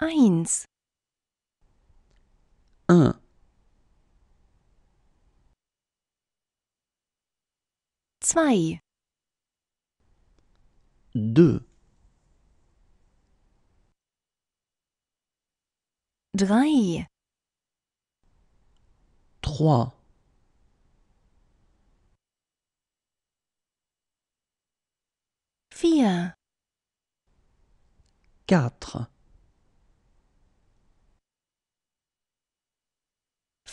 Eins. Un. Deux. Trois. Quatre.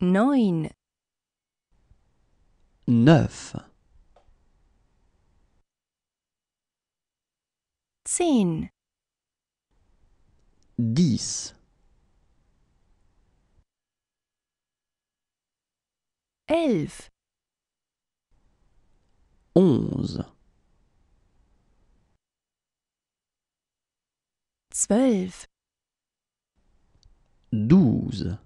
Neun. Neuf. Zehn. Dix. Onze. Douze.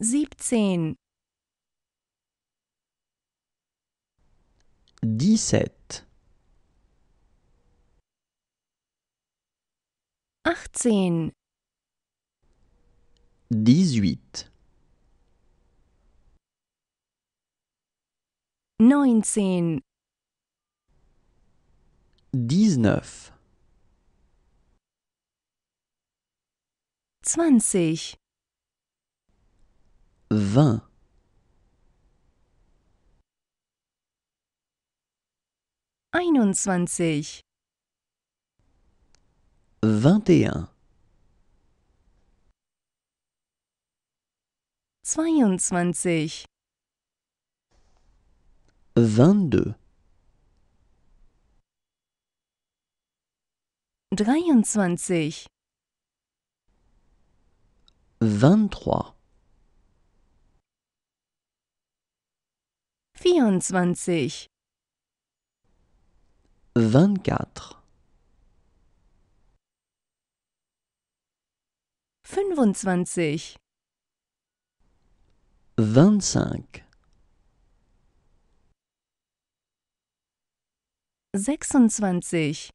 siebzehn, dix-sept, achtzehn, dix-huit, neunzehn, dix-neuf, zwanzig vingt einundzwanzig vingt et un zweiundzwanzig vingt-deux dreiundzwanzig vingt-trois 24 24 25 25 26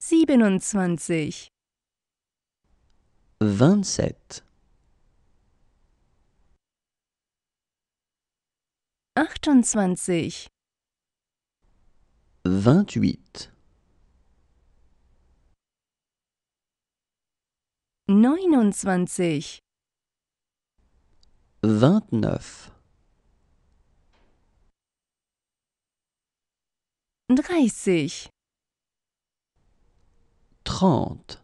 26 27 vingt-sept, achtundzwanzig, vingt-huit, neunundzwanzig, vingt-neuf, dreißig, trente,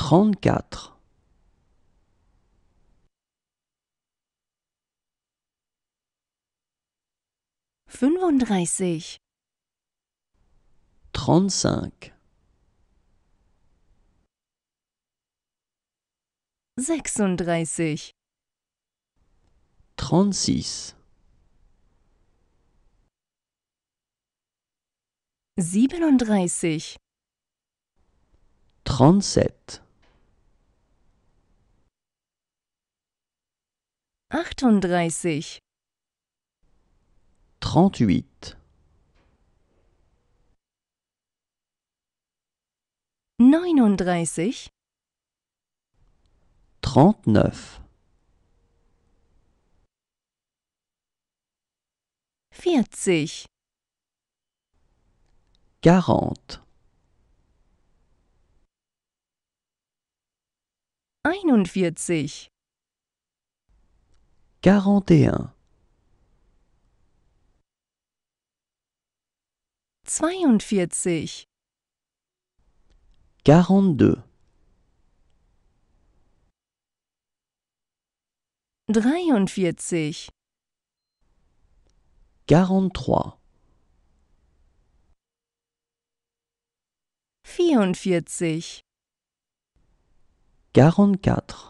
trente Fünfunddreißig. Trente-cinq. Sechsunddreißig. Trente-six. Siebenunddreißig. Trente-sept. achtunddreißig, trente-huit, neununddreißig, trente-neuf, vierzig, einundvierzig, 41 42 42 43 43 44 44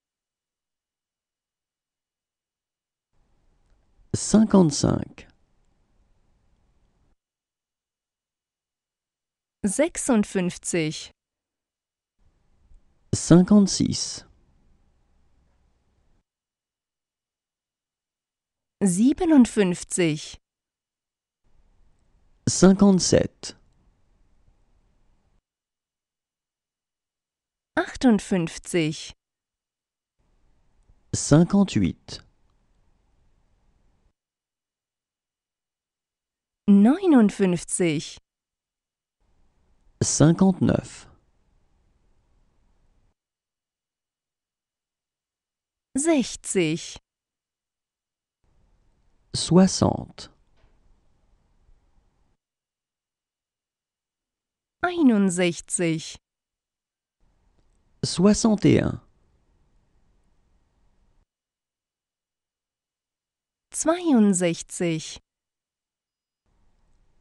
cinquante-cinq, sechsundfünfzig, cinquante-six, siebenundfünfzig, cinquante-sept, achtundfünfzig, cinquante-huit neunundfünfzig, cinquante-neuf, sechzig, soixante, einundsechzig, soixante zweiundsechzig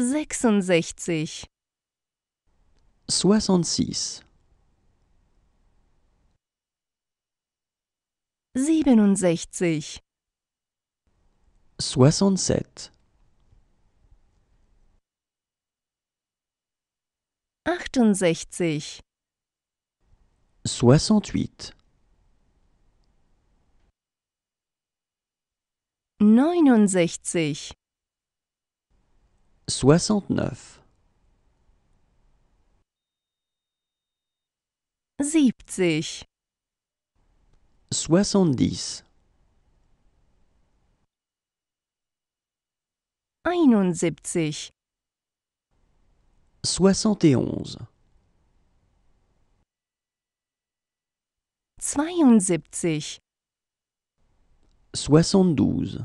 sechsundsechzig, soixante-six, siebenundsechzig, soixante-sept, achtundsechzig, soixante-huit, neunundsechzig 69 70 70 71 71 72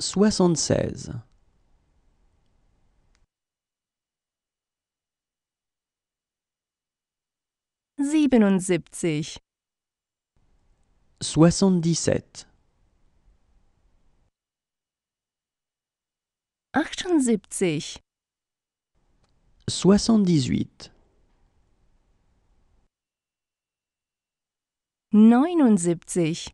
soixante-seize siebenundsiebzig soixante-dix-sept neunundsiebzig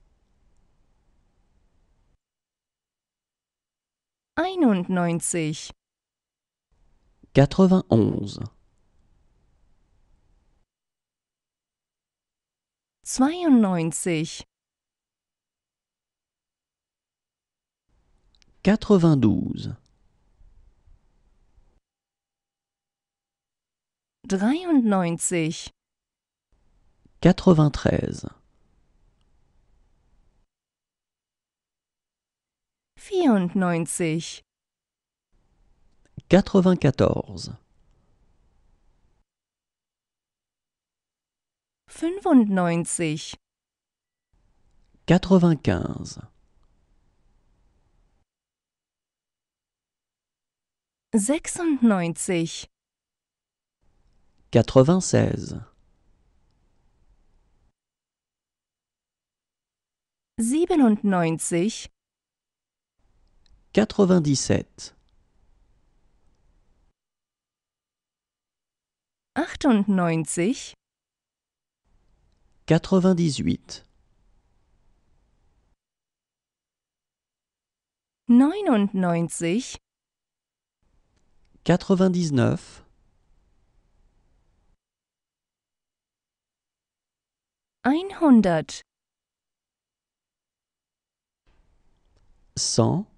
einundneunzig, quatre-vingt-onze, zweiundneunzig, quatre-vingt-douze, dreiundneunzig, quatre-vingt-treize vierundneunzig, Quatre-vingt-quatorze. fünfundneunzig, quatre vingt sechsundneunzig, siebenundneunzig, Quatre-vingt-dix-sept. Achtundneunzig. quatre vingt Neunundneunzig. Einhundert. Cent.